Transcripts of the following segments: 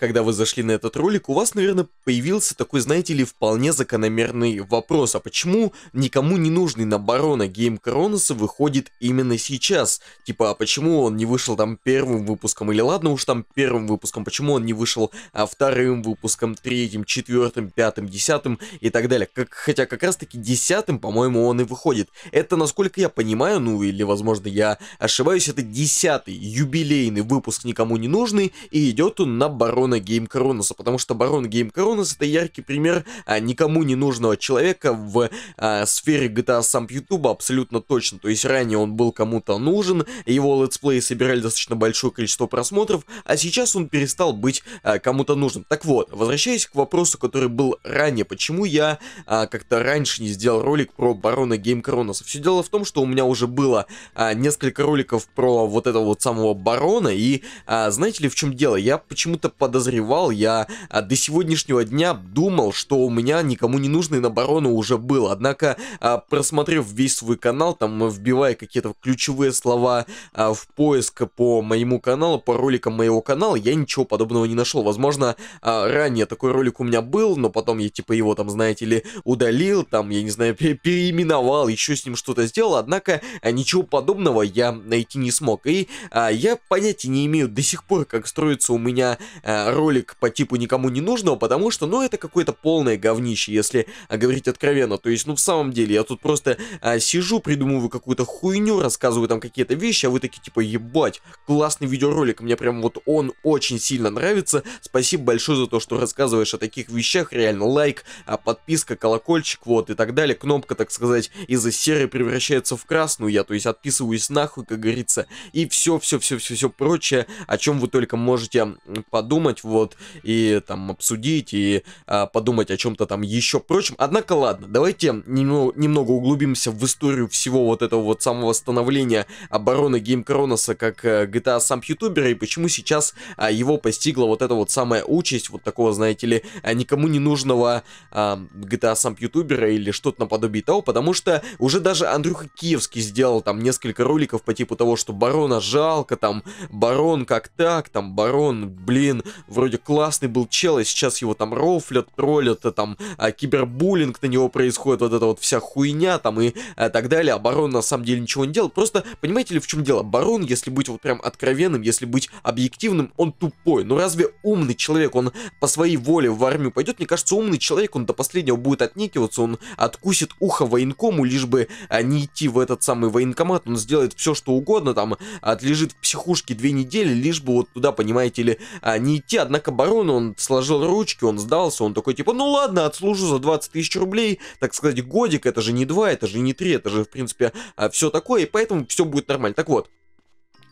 когда вы зашли на этот ролик, у вас, наверное, появился такой, знаете ли, вполне закономерный вопрос, а почему никому не нужный на барона гейм Кроноса выходит именно сейчас? Типа, а почему он не вышел там первым выпуском, или ладно уж там первым выпуском, почему он не вышел а, вторым выпуском, третьим, четвертым, пятым, десятым и так далее. Как, хотя как раз таки десятым, по-моему, он и выходит. Это, насколько я понимаю, ну или, возможно, я ошибаюсь, это десятый юбилейный выпуск никому не нужный, и идет он на барона барона Гейм Коронуса, потому что барон Гейм Коронус это яркий пример а, никому не нужного человека в а, сфере GTA сам YouTube абсолютно точно. То есть ранее он был кому-то нужен, его летсплеи собирали достаточно большое количество просмотров, а сейчас он перестал быть а, кому-то нужен. Так вот, возвращаясь к вопросу, который был ранее, почему я а, как-то раньше не сделал ролик про барона Гейм Коронуса? Все дело в том, что у меня уже было а, несколько роликов про вот этого вот самого барона, и а, знаете ли в чем дело? Я почему-то подозреваю подозревал, я а, до сегодняшнего дня думал, что у меня никому не нужный на барону уже был. Однако, а, просмотрев весь свой канал, там вбивая какие-то ключевые слова а, в поиск по моему каналу, по роликам моего канала, я ничего подобного не нашел. Возможно, а, ранее такой ролик у меня был, но потом я типа его там, знаете ли, удалил, там, я не знаю, пере переименовал, еще с ним что-то сделал, однако а, ничего подобного я найти не смог. И а, я понятия не имею до сих пор, как строится у меня а, ролик по типу никому не нужного, потому что, ну, это какое-то полное говнище, если а, говорить откровенно. То есть, ну, в самом деле, я тут просто а, сижу, придумываю какую-то хуйню, рассказываю там какие-то вещи, а вы такие, типа, ебать, классный видеоролик, мне прям вот он очень сильно нравится. Спасибо большое за то, что рассказываешь о таких вещах, реально лайк, а, подписка, колокольчик, вот, и так далее. Кнопка, так сказать, из-за серой превращается в красную, я, то есть, отписываюсь нахуй, как говорится, и все, все, все, все, все прочее, о чем вы только можете подумать, сделать, вот, и там обсудить, и а, подумать о чем-то там еще прочем. Однако, ладно, давайте немного, немного углубимся в историю всего вот этого вот самого становления обороны Гейм Кроноса как э, GTA сам ютубера, и почему сейчас а, его постигла вот эта вот самая участь, вот такого, знаете ли, а, никому не нужного а, GTA сам ютубера или что-то наподобие того, потому что уже даже Андрюха Киевский сделал там несколько роликов по типу того, что барона жалко, там барон как так, там барон, блин, вроде классный был чел, и сейчас его там рофлят, троллят, а там а, кибербуллинг на него происходит, вот эта вот вся хуйня там и а, так далее. А барон на самом деле ничего не делал. Просто, понимаете ли, в чем дело? Барон, если быть вот прям откровенным, если быть объективным, он тупой. Но ну, разве умный человек, он по своей воле в армию пойдет? Мне кажется, умный человек, он до последнего будет отнекиваться, он откусит ухо военкому, лишь бы а, не идти в этот самый военкомат, он сделает все, что угодно, там, отлежит в психушке две недели, лишь бы вот туда, понимаете ли, а, не идти идти, однако барон, он сложил ручки, он сдался, он такой типа, ну ладно, отслужу за 20 тысяч рублей, так сказать, годик, это же не 2, это же не 3, это же, в принципе, а, все такое, и поэтому все будет нормально. Так вот,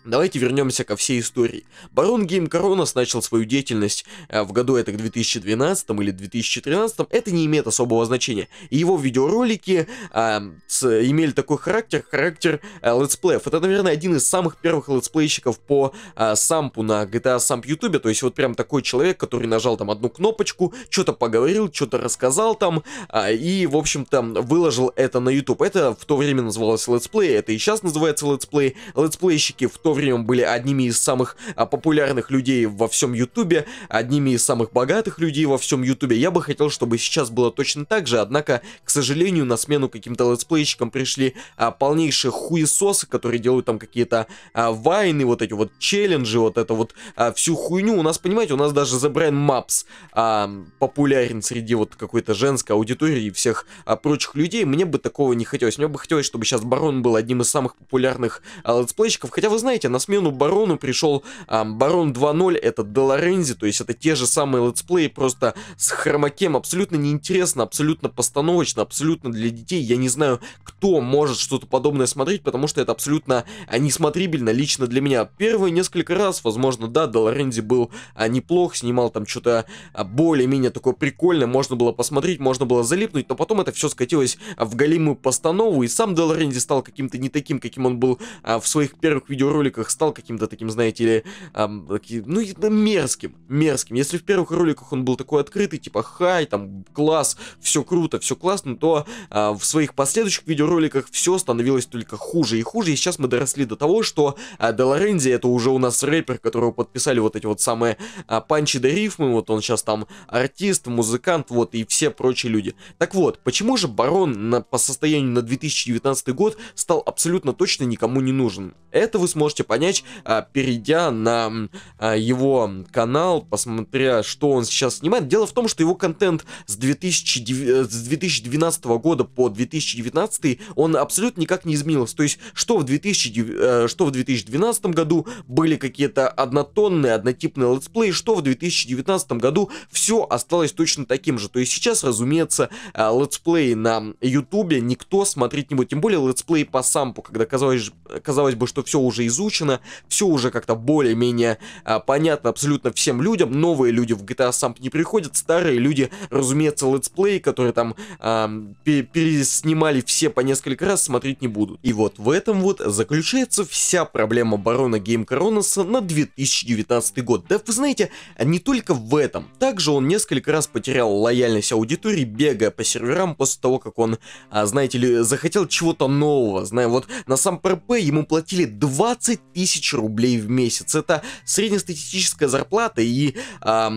Давайте вернемся ко всей истории. Барон Гейм Коронас начал свою деятельность э, в году это 2012 или 2013, это не имеет особого значения. Его видеоролики э, с, имели такой характер, характер э, летсплеев. Это, наверное, один из самых первых летсплейщиков по э, сампу на GTA Samp ютубе. то есть вот прям такой человек, который нажал там одну кнопочку, что-то поговорил, что-то рассказал там, э, и, в общем-то, выложил это на YouTube. Это в то время называлось летсплей, это и сейчас называется летсплей. Летсплейщики в то время время были одними из самых а, популярных людей во всем Ютубе, одними из самых богатых людей во всем Ютубе. Я бы хотел, чтобы сейчас было точно так же, однако, к сожалению, на смену каким-то летсплейщикам пришли а, полнейшие хуесосы, которые делают там какие-то а, вайны, вот эти вот челленджи, вот это вот а, всю хуйню. У нас, понимаете, у нас даже The Brain Maps а, популярен среди вот какой-то женской аудитории и всех а, прочих людей. Мне бы такого не хотелось. Мне бы хотелось, чтобы сейчас Барон был одним из самых популярных а, летсплейщиков, хотя вы знаете, знаете, на смену Барону пришел а, Барон 2.0, это Делорензи, то есть это те же самые летсплеи, просто с хромакем, абсолютно неинтересно, абсолютно постановочно, абсолютно для детей. Я не знаю, кто может что-то подобное смотреть, потому что это абсолютно а, несмотрибельно лично для меня. Первые несколько раз, возможно, да, Делорензи был а, неплох, снимал там что-то а, более-менее такое прикольное, можно было посмотреть, можно было залипнуть, но потом это все скатилось в галимую постанову, и сам Делорензи стал каким-то не таким, каким он был а, в своих первых видеороликах роликах стал каким-то таким, знаете ли, эм, ну, мерзким, мерзким. Если в первых роликах он был такой открытый, типа, хай, там, класс, все круто, все классно, то э, в своих последующих видеороликах все становилось только хуже и хуже, и сейчас мы доросли до того, что э, а, Делорензи это уже у нас рэпер, которого подписали вот эти вот самые э, панчи да рифмы, вот он сейчас там артист, музыкант, вот, и все прочие люди. Так вот, почему же Барон на, по состоянию на 2019 год стал абсолютно точно никому не нужен? Это вы сможете можете понять, а, перейдя на а, его канал, посмотря, что он сейчас снимает. Дело в том, что его контент с, 2009, э, с 2012 года по 2019 он абсолютно никак не изменился. То есть, что в, 2000, э, что в 2012 году были какие-то однотонные, однотипные летсплеи, что в 2019 году все осталось точно таким же. То есть, сейчас, разумеется, а, летсплеи на ютубе никто смотреть не будет. Тем более, летсплей по сампу, когда казалось, казалось бы, что все уже изучено, озвучено, все уже как-то более-менее а, понятно абсолютно всем людям, новые люди в GTA сам не приходят, старые люди, разумеется, летсплей, которые там а, переснимали все по несколько раз, смотреть не будут. И вот в этом вот заключается вся проблема барона Гейм Коронаса на 2019 год. Да вы знаете, а не только в этом. Также он несколько раз потерял лояльность аудитории, бегая по серверам после того, как он, а, знаете ли, захотел чего-то нового. Знаю, вот на сам ПРП ему платили 20 тысяч рублей в месяц. Это среднестатистическая зарплата, и э,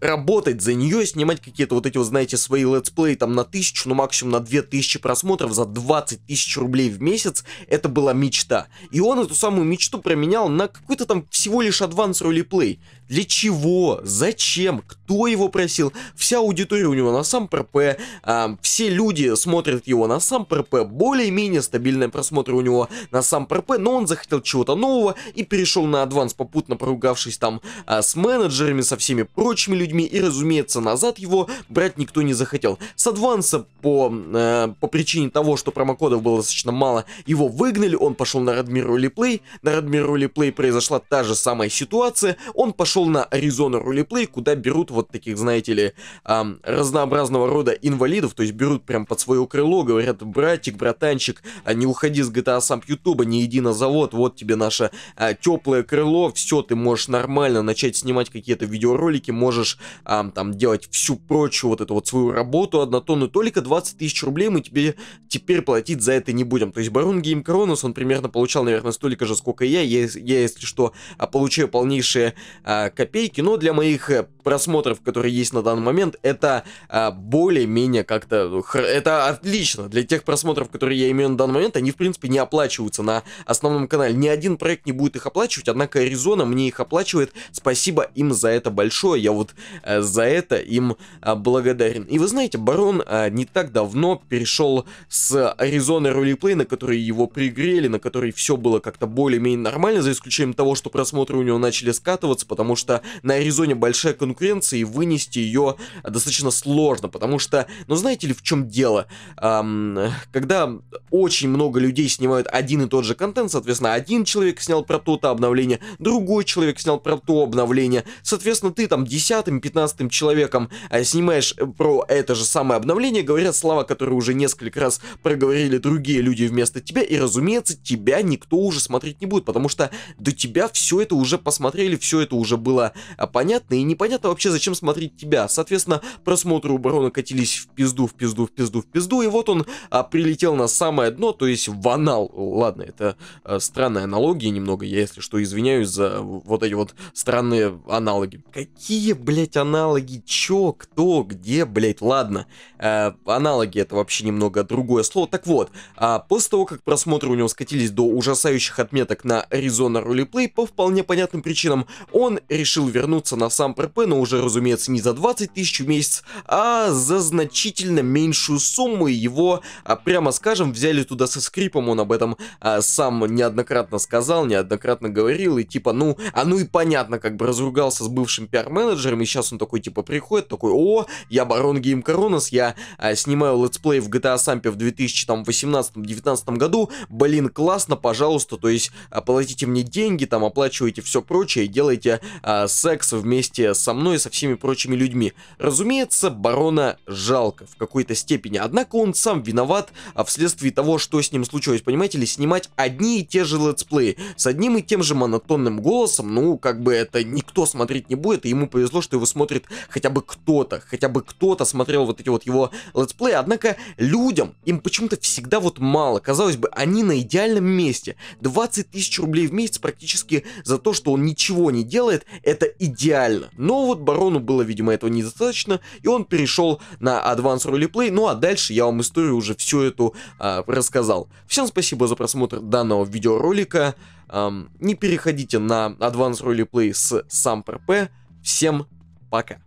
работать за нее, снимать какие-то вот эти, вот, знаете, свои летсплей там на тысячу, ну максимум на две тысячи просмотров за 20 тысяч рублей в месяц, это была мечта. И он эту самую мечту променял на какой-то там всего лишь адванс ролеплей. Для чего? Зачем? Кто его просил? Вся аудитория у него на сам ПРП, э, все люди смотрят его на сам ПРП, более-менее стабильные просмотры у него на сам ПРП, но он захотел чего-то нового и перешел на адванс, попутно поругавшись там а, с менеджерами, со всеми прочими людьми, и, разумеется, назад его брать никто не захотел. С адванса по, э, по причине того, что промокодов было достаточно мало, его выгнали, он пошел на Радмир Ролиплей, на Радмир Ролиплей произошла та же самая ситуация, он пошел на Аризону Ролиплей, куда берут вот таких, знаете ли, э, разнообразного рода инвалидов, то есть берут прям под свое крыло, говорят, братик, братанчик, а не уходи с GTA сам Ютуба, не иди на завод, вот тебе наш наше а, теплое крыло, все, ты можешь нормально начать снимать какие-то видеоролики, можешь а, там делать всю прочую вот эту вот свою работу однотонную, только 20 тысяч рублей мы тебе теперь платить за это не будем. То есть Барон Гейм Кронус, он примерно получал, наверное, столько же, сколько я, я, я если что, а, получаю полнейшие а, копейки, но для моих э, просмотров, которые есть на данный момент, это а, более-менее как-то, ну, это отлично, для тех просмотров, которые я имею на данный момент, они, в принципе, не оплачиваются на основном канале. Ни один проект не будет их оплачивать, однако Аризона мне их оплачивает. Спасибо им за это большое. Я вот э, за это им э, благодарен. И вы знаете, Барон э, не так давно перешел с Аризоны ролеплей, на который его пригрели, на который все было как-то более-менее нормально, за исключением того, что просмотры у него начали скатываться, потому что на Аризоне большая конкуренция, и вынести ее достаточно сложно, потому что, ну знаете ли, в чем дело? Эм, когда очень много людей снимают один и тот же контент, соответственно, один человек человек снял про то-то обновление, другой человек снял про то обновление. Соответственно, ты там десятым, пятнадцатым человеком э, снимаешь э, про это же самое обновление, говорят слова, которые уже несколько раз проговорили другие люди вместо тебя, и, разумеется, тебя никто уже смотреть не будет, потому что до тебя все это уже посмотрели, все это уже было э, понятно, и непонятно вообще, зачем смотреть тебя. Соответственно, просмотры у барона катились в пизду, в пизду, в пизду, в пизду, и вот он а, прилетел на самое дно, то есть в анал. Ладно, это а, странная аналогия, филологии немного, я, если что, извиняюсь за вот эти вот странные аналоги. Какие, блядь, аналоги? Чё, кто, где, блядь, ладно. Э, аналоги это вообще немного другое слово. Так вот, э, после того, как просмотры у него скатились до ужасающих отметок на Arizona Roleplay, по вполне понятным причинам, он решил вернуться на сам ПРП, но уже, разумеется, не за 20 тысяч в месяц, а за значительно меньшую сумму, и его, а, прямо скажем, взяли туда со скрипом, он об этом э, сам неоднократно сказал, сказал, неоднократно говорил, и типа, ну, а ну и понятно, как бы разругался с бывшим пиар-менеджером, и сейчас он такой, типа, приходит, такой, о, я Барон Гейм Коронас, я а, снимаю летсплей в GTA а Сампе в 2018-19 году, блин, классно, пожалуйста, то есть а, платите мне деньги, там, оплачивайте все прочее, делайте а, секс вместе со мной и со всеми прочими людьми. Разумеется, Барона жалко в какой-то степени, однако он сам виноват а, вследствие того, что с ним случилось, понимаете ли, снимать одни и те же летсплеи, истории с одним и тем же монотонным голосом, ну, как бы это никто смотреть не будет, и ему повезло, что его смотрит хотя бы кто-то, хотя бы кто-то смотрел вот эти вот его летсплеи, однако людям, им почему-то всегда вот мало, казалось бы, они на идеальном месте, 20 тысяч рублей в месяц практически за то, что он ничего не делает, это идеально, но вот Барону было, видимо, этого недостаточно, и он перешел на Advanced Roleplay, ну а дальше я вам историю уже всю эту а, рассказал. Всем спасибо за просмотр данного видеоролика, эм, не переходите на Advanced Roleplay с сампр П. Всем пока.